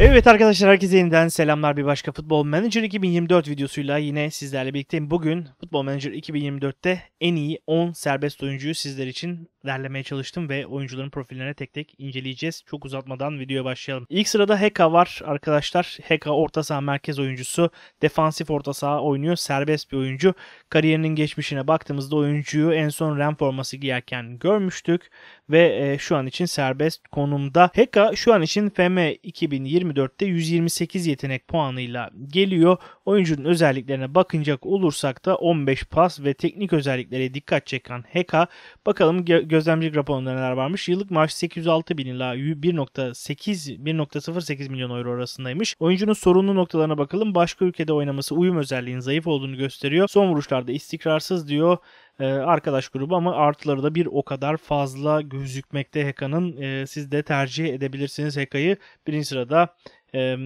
Evet arkadaşlar herkese yeniden selamlar. Bir başka Futbol Manager 2024 videosuyla yine sizlerle birlikteyim. Bugün Futbol Manager 2024'te en iyi 10 serbest oyuncuyu sizler için derlemeye çalıştım ve oyuncuların profillerine tek tek inceleyeceğiz. Çok uzatmadan videoya başlayalım. İlk sırada Heka var arkadaşlar. Heka orta saha merkez oyuncusu. Defansif orta saha oynuyor. Serbest bir oyuncu. Kariyerinin geçmişine baktığımızda oyuncuyu en son Ren forması giyerken görmüştük ve e, şu an için serbest konumda. Heka şu an için FM 2024'te 128 yetenek puanıyla geliyor. Oyuncunun özelliklerine bakınacak olursak da 15 pas ve teknik özelliklere dikkat çeken Heka bakalım gözlemci raporunda neler varmış. Yıllık maaş 806 bin ila 1.8 1.08 milyon euro arasındaymış. Oyuncunun sorunlu noktalarına bakalım. Başka ülkede oynaması uyum özelliğinin zayıf olduğunu gösteriyor. Son vuruşlarda istikrarsız diyor e, arkadaş grubu ama artıları da bir o kadar fazla gözükmekte Heka'nın. E, siz de tercih edebilirsiniz Heka'yı. Birinci sırada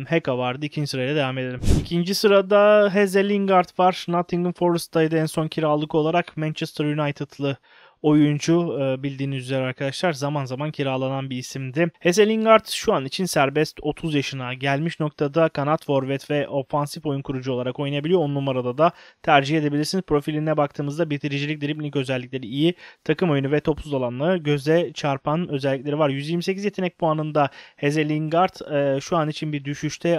Heka vardı. İkinci sırayla devam edelim. İkinci sırada Heze Lingard var. Nottingham Forest'taydı en son kiralık olarak. Manchester United'lı oyuncu e, bildiğiniz üzere arkadaşlar zaman zaman kiralanan bir isimdi. Hazel Lingard şu an için serbest 30 yaşına gelmiş noktada kanat forvet ve ofansif oyun kurucu olarak oynayabiliyor. 10 numarada da tercih edebilirsiniz. Profiline baktığımızda bitiricilik, dribling özellikleri iyi. Takım oyunu ve topsuz alanla göze çarpan özellikleri var. 128 yetenek puanında Hazel Lingard e, şu an için bir düşüşte e,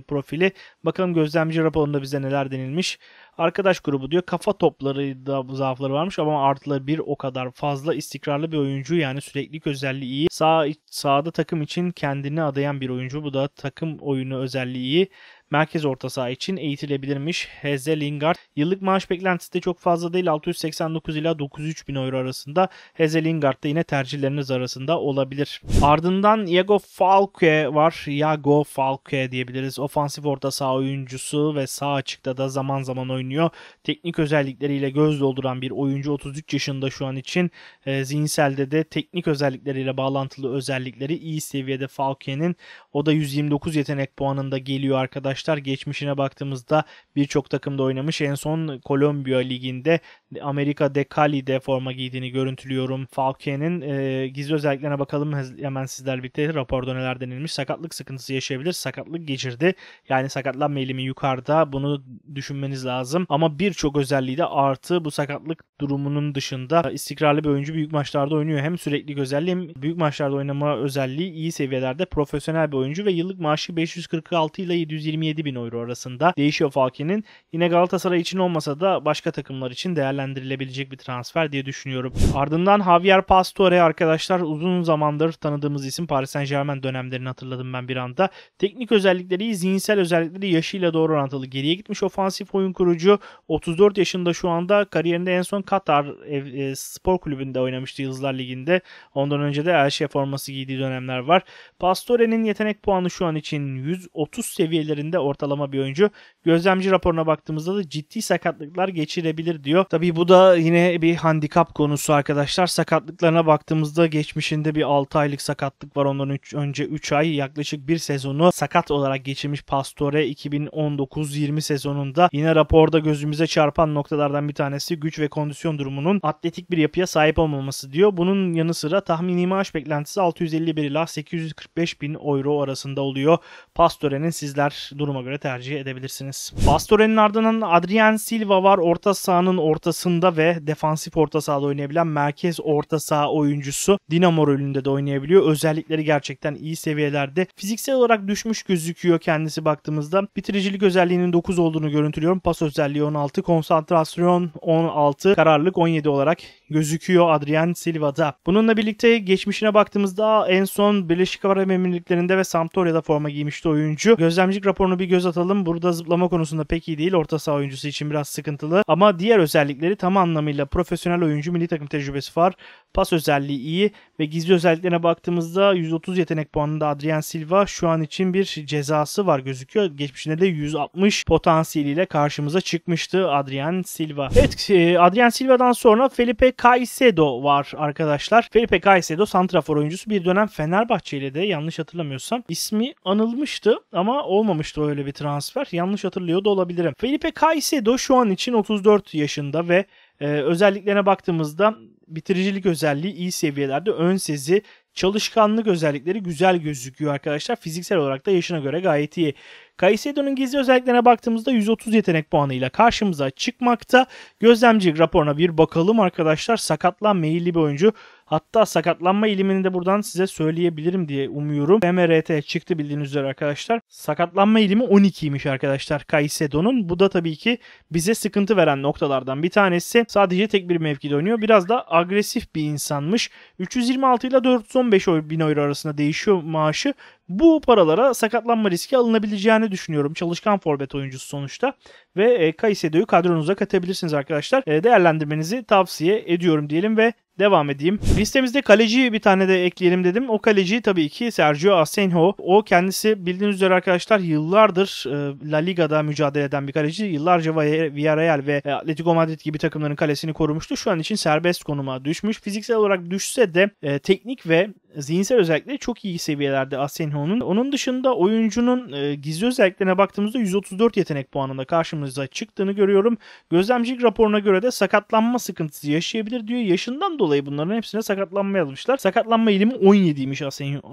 profili. Bakalım gözlemci raporunda bize neler denilmiş. Arkadaş grubu diyor kafa topları da zaafları varmış ama artıları bir o kadar fazla istikrarlı bir oyuncu yani sürekli özelliği iyi. Sağ, sağda takım için kendini adayan bir oyuncu. Bu da takım oyunu özelliği iyi merkez orta saha için eğitilebilirmiş Heze Lingard. Yıllık maaş beklentisi de çok fazla değil 689 ila 903 bin euro arasında. Heze Lingard da yine tercihleriniz arasında olabilir. Ardından Iago Falque var. Iago Falque diyebiliriz. Ofansif orta saha oyuncusu ve sağ açıkta da zaman zaman oynuyor. Teknik özellikleriyle göz dolduran bir oyuncu 33 yaşında şu an için. E, zihinselde de teknik özellikleriyle bağlantılı özellikleri iyi seviyede Falque'nin. O da 129 yetenek puanında geliyor arkadaşlar arkadaşlar. Geçmişine baktığımızda birçok takımda oynamış. En son Kolombiya Ligi'nde Amerika de Cali'de forma giydiğini görüntülüyorum. Falke'nin e, gizli özelliklerine bakalım hemen sizler birlikte. Raporda neler denilmiş. Sakatlık sıkıntısı yaşayabilir. Sakatlık geçirdi. Yani sakatlanma eğilimi yukarıda. Bunu düşünmeniz lazım. Ama birçok özelliği de artı bu sakatlık durumunun dışında istikrarlı bir oyuncu büyük maçlarda oynuyor. Hem sürekli özelliği hem büyük maçlarda oynama özelliği iyi seviyelerde profesyonel bir oyuncu ve yıllık maaşı 546 ile 720 27 bin euro arasında değişiyor Falke'nin. Yine Galatasaray için olmasa da başka takımlar için değerlendirilebilecek bir transfer diye düşünüyorum. Ardından Javier Pastore arkadaşlar uzun zamandır tanıdığımız isim Paris Saint Germain dönemlerini hatırladım ben bir anda. Teknik özellikleri, zihinsel özellikleri yaşıyla doğru orantılı. Geriye gitmiş ofansif oyun kurucu. 34 yaşında şu anda kariyerinde en son Katar e, Spor Kulübü'nde oynamıştı Yıldızlar Ligi'nde. Ondan önce de Elşe forması giydiği dönemler var. Pastore'nin yetenek puanı şu an için 130 seviyelerinde de ortalama bir oyuncu. Gözlemci raporuna baktığımızda da ciddi sakatlıklar geçirebilir diyor. Tabii bu da yine bir handikap konusu arkadaşlar. Sakatlıklarına baktığımızda geçmişinde bir 6 aylık sakatlık var. Ondan üç, önce 3 ay yaklaşık bir sezonu sakat olarak geçirmiş Pastore 2019-20 sezonunda. Yine raporda gözümüze çarpan noktalardan bir tanesi güç ve kondisyon durumunun atletik bir yapıya sahip olmaması diyor. Bunun yanı sıra tahmini maaş beklentisi 651 ila 845 bin euro arasında oluyor. Pastore'nin sizler durum duruma göre tercih edebilirsiniz. Pastore'nin ardından Adrian Silva var orta sahanın ortasında ve defansif orta sahada oynayabilen merkez orta saha oyuncusu. Dinamo rolünde de oynayabiliyor. Özellikleri gerçekten iyi seviyelerde. Fiziksel olarak düşmüş gözüküyor kendisi baktığımızda. Bitiricilik özelliğinin 9 olduğunu görüntülüyorum. Pas özelliği 16, konsantrasyon 16, kararlılık 17 olarak gözüküyor Adrian Silva'da. Bununla birlikte geçmişine baktığımızda en son Birleşik Arap Emirlikleri'nde ve Sampdoria'da forma giymişti oyuncu. Gözlemcilik raporunu bir göz atalım. Burada zıplama konusunda pek iyi değil. Orta saha oyuncusu için biraz sıkıntılı. Ama diğer özellikleri tam anlamıyla profesyonel oyuncu, milli takım tecrübesi var. Pas özelliği iyi ve gizli özelliklerine baktığımızda 130 yetenek puanında Adrian Silva şu an için bir cezası var gözüküyor. Geçmişinde de 160 potansiyeliyle karşımıza çıkmıştı Adrian Silva. Evet e, Adrian Silva'dan sonra Felipe Caicedo var arkadaşlar. Felipe Caicedo santrafor oyuncusu bir dönem Fenerbahçe ile de yanlış hatırlamıyorsam ismi anılmıştı ama olmamıştı böyle bir transfer. Yanlış hatırlıyor da olabilirim. Felipe Caicedo şu an için 34 yaşında ve e, özelliklerine baktığımızda bitiricilik özelliği iyi seviyelerde. Ön sezi, çalışkanlık özellikleri güzel gözüküyor arkadaşlar. Fiziksel olarak da yaşına göre gayet iyi. Caicedo'nun gizli özelliklerine baktığımızda 130 yetenek puanıyla karşımıza çıkmakta. Gözlemci raporuna bir bakalım arkadaşlar. Sakatlan meyilli bir oyuncu. Hatta sakatlanma ilimini de buradan size söyleyebilirim diye umuyorum. MRT çıktı bildiğiniz üzere arkadaşlar. Sakatlanma ilimi 12'ymiş arkadaşlar Kaysedon'un Bu da tabii ki bize sıkıntı veren noktalardan bir tanesi. Sadece tek bir mevkide oynuyor. Biraz da agresif bir insanmış. 326 ile 415 bin euro arasında değişiyor maaşı. Bu paralara sakatlanma riski alınabileceğini düşünüyorum. Çalışkan forvet oyuncusu sonuçta. Ve e, Kaisedo'yu kadronuza katabilirsiniz arkadaşlar. E, değerlendirmenizi tavsiye ediyorum diyelim ve Devam edeyim. Listemizde kaleciyi bir tane de ekleyelim dedim. O kaleci tabii ki Sergio Asenjo. O kendisi bildiğiniz üzere arkadaşlar yıllardır e, La Liga'da mücadele eden bir kaleci. Yıllarca Villarreal ve e, Atletico Madrid gibi takımların kalesini korumuştu. Şu an için serbest konuma düşmüş. Fiziksel olarak düşse de e, teknik ve zihinsel özellikleri çok iyi seviyelerde Asenho'nun. Onun dışında oyuncunun e, gizli özelliklerine baktığımızda 134 yetenek puanında karşımıza çıktığını görüyorum. Gözlemcilik raporuna göre de sakatlanma sıkıntısı yaşayabilir diyor. Yaşından dolayı bunların hepsine sakatlanma yazmışlar. Sakatlanma eğilimi 17'ymiş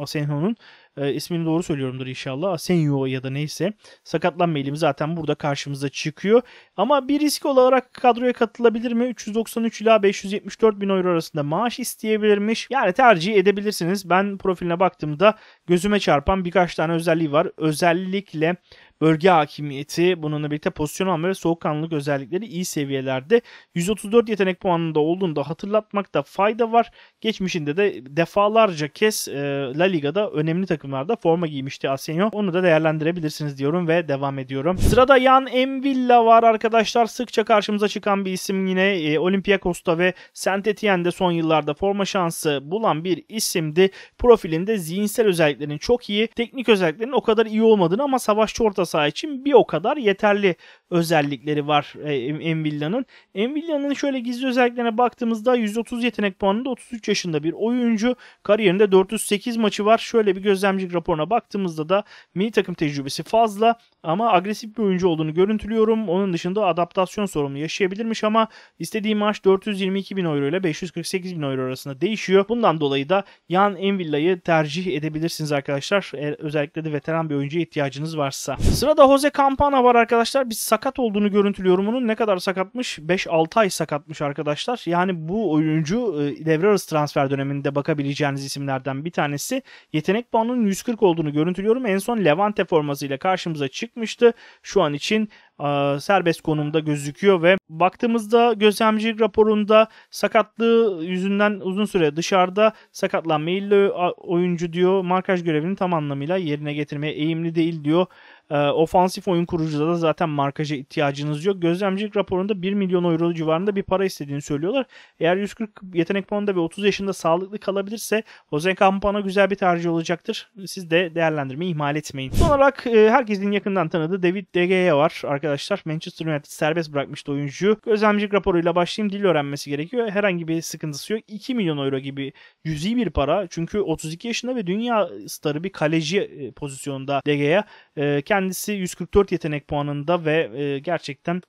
Asenho'nun e, ismini doğru söylüyorumdur inşallah. Asenyo ya da neyse sakatlanma eğilimi zaten burada karşımıza çıkıyor. Ama bir risk olarak kadroya katılabilir mi? 393 ila 574 bin euro arasında maaş isteyebilirmiş. Yani tercih edebilirsiniz. Ben profiline baktığımda gözüme çarpan birkaç tane özelliği var. Özellikle bölge hakimiyeti bununla birlikte pozisyon alma ve soğukkanlılık özellikleri iyi seviyelerde. 134 yetenek puanında olduğunu da hatırlatmakta fayda var. Geçmişinde de defalarca kez e, La Liga'da önemli takımlarda forma giymişti Asenio, Onu da değerlendirebilirsiniz diyorum ve devam ediyorum. Sırada Yan Envilla var arkadaşlar. Sıkça karşımıza çıkan bir isim yine e, Olympiakos'ta ve Saint Etienne'de son yıllarda forma şansı bulan bir isimdi. Profilinde zihinsel özelliklerin çok iyi, teknik özelliklerin o kadar iyi olmadığını ama savaşçı ortası saha için bir o kadar yeterli özellikleri var e, Envilla'nın. Envilla'nın şöyle gizli özelliklerine baktığımızda 130 yetenek puanında 33 yaşında bir oyuncu. Kariyerinde 408 maçı var. Şöyle bir gözlemci raporuna baktığımızda da milli takım tecrübesi fazla ama agresif bir oyuncu olduğunu görüntülüyorum. Onun dışında adaptasyon sorunu yaşayabilirmiş ama istediği maaş 422 bin euro ile 548 bin euro arasında değişiyor. Bundan dolayı da Yan Envilla'yı tercih edebilirsiniz arkadaşlar. özellikle de veteran bir oyuncuya ihtiyacınız varsa. Sırada Jose Campana var arkadaşlar. Bir sakat olduğunu görüntülüyor bunun. Ne kadar sakatmış? 5-6 ay sakatmış arkadaşlar. Yani bu oyuncu e, devre arası transfer döneminde bakabileceğiniz isimlerden bir tanesi. Yetenek puanının 140 olduğunu görüntülüyorum. En son Levante formasıyla karşımıza çıkmıştı. Şu an için e, serbest konumda gözüküyor ve baktığımızda gözlemcilik raporunda sakatlığı yüzünden uzun süre dışarıda sakatlanma eğilli e, oyuncu diyor. Markaj görevini tam anlamıyla yerine getirmeye eğimli değil diyor. E, ofansif oyun kurucuda da zaten markaja ihtiyacınız yok. Gözlemcilik raporunda 1 milyon euro civarında bir para istediğini söylüyorlar. Eğer 140 yetenek puanında ve 30 yaşında sağlıklı kalabilirse Jose Campana güzel bir tercih olacaktır. Siz de değerlendirmeyi ihmal etmeyin. Son olarak e, herkesin yakından tanıdığı David De Gea var arkadaşlar. Manchester United serbest bırakmıştı oyuncu. Gözlemcilik raporuyla başlayayım. Dil öğrenmesi gerekiyor. Herhangi bir sıkıntısı yok. 2 milyon euro gibi cüzi bir para. Çünkü 32 yaşında ve dünya starı bir kaleci e, pozisyonunda De Gea. Ee, kendisi 144 yetenek puanında ve e, gerçekten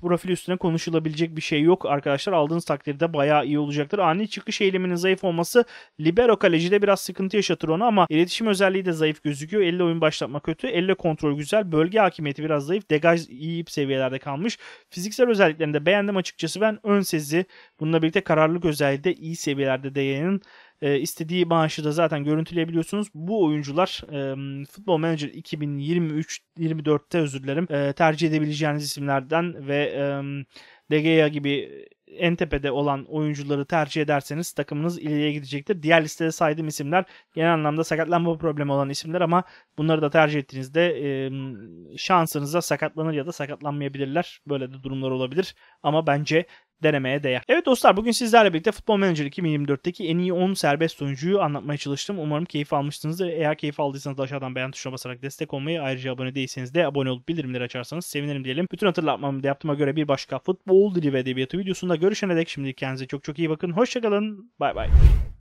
profil üstüne konuşulabilecek bir şey yok arkadaşlar. Aldığınız takdirde bayağı iyi olacaktır. Ani çıkış eyleminin zayıf olması libero kalecide biraz sıkıntı yaşatır onu ama iletişim özelliği de zayıf gözüküyor. Elle oyun başlatma kötü. Elle kontrol güzel. Bölge hakimiyeti biraz zayıf. Degaj iyi seviyelerde kalmış. Fiziksel özelliklerini de beğendim açıkçası. Ben ön sezi bununla birlikte kararlılık özelliği de iyi seviyelerde değerinin e, istediği maaşı da zaten görüntüleyebiliyorsunuz. Bu oyuncular e, Futbol Manager 2023-24'te özür dilerim e, tercih edebileceğiniz isimlerden ve e, De Gea gibi en tepede olan oyuncuları tercih ederseniz takımınız ileriye gidecektir. Diğer listede saydığım isimler genel anlamda sakatlanma problemi olan isimler ama bunları da tercih ettiğinizde e, şansınıza sakatlanır ya da sakatlanmayabilirler. Böyle de durumlar olabilir. Ama bence denemeye değer. Evet dostlar bugün sizlerle birlikte Futbol Manager 2024'teki en iyi 10 serbest oyuncuyu anlatmaya çalıştım. Umarım keyif almışsınızdır. Eğer keyif aldıysanız aşağıdan beğen tuşuna basarak destek olmayı ayrıca abone değilseniz de abone olup bildirimleri açarsanız sevinirim diyelim. Bütün hatırlatmamı da yaptığıma göre bir başka futbol dili ve edebiyatı videosunda görüşene dek şimdi kendinize çok çok iyi bakın. Hoşçakalın. Bay bay.